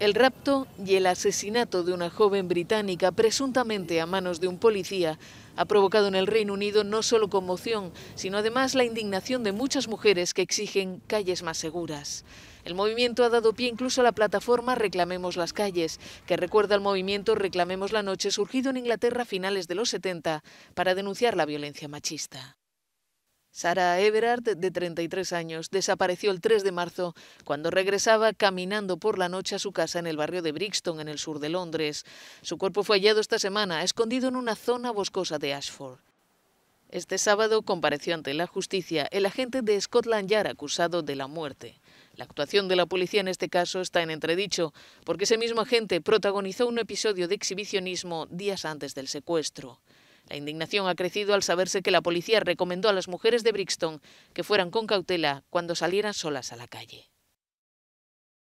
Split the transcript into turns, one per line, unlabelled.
El rapto y el asesinato de una joven británica presuntamente a manos de un policía ha provocado en el Reino Unido no solo conmoción, sino además la indignación de muchas mujeres que exigen calles más seguras. El movimiento ha dado pie incluso a la plataforma Reclamemos las calles, que recuerda al movimiento Reclamemos la noche surgido en Inglaterra a finales de los 70 para denunciar la violencia machista. Sara Everard, de 33 años, desapareció el 3 de marzo cuando regresaba caminando por la noche a su casa en el barrio de Brixton, en el sur de Londres. Su cuerpo fue hallado esta semana, escondido en una zona boscosa de Ashford. Este sábado compareció ante la justicia el agente de Scotland Yard acusado de la muerte. La actuación de la policía en este caso está en entredicho, porque ese mismo agente protagonizó un episodio de exhibicionismo días antes del secuestro. La indignación ha crecido al saberse que la policía recomendó a las mujeres de Brixton que fueran con cautela cuando salieran solas a la calle.